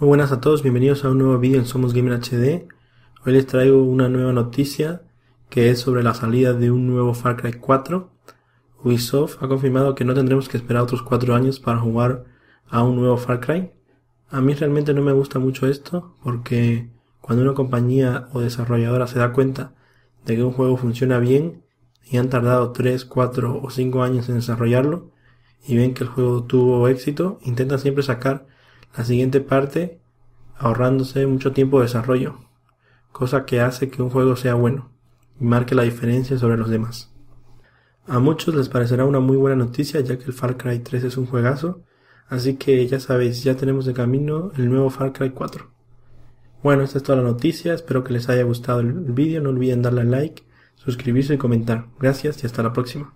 Muy buenas a todos, bienvenidos a un nuevo vídeo en Somos Gamer HD. Hoy les traigo una nueva noticia que es sobre la salida de un nuevo Far Cry 4. Ubisoft ha confirmado que no tendremos que esperar otros 4 años para jugar a un nuevo Far Cry. A mí realmente no me gusta mucho esto porque cuando una compañía o desarrolladora se da cuenta de que un juego funciona bien y han tardado 3, 4 o 5 años en desarrollarlo y ven que el juego tuvo éxito, intentan siempre sacar la siguiente parte, ahorrándose mucho tiempo de desarrollo, cosa que hace que un juego sea bueno y marque la diferencia sobre los demás. A muchos les parecerá una muy buena noticia ya que el Far Cry 3 es un juegazo, así que ya sabéis, ya tenemos de camino el nuevo Far Cry 4. Bueno, esta es toda la noticia, espero que les haya gustado el vídeo, no olviden darle like, suscribirse y comentar. Gracias y hasta la próxima.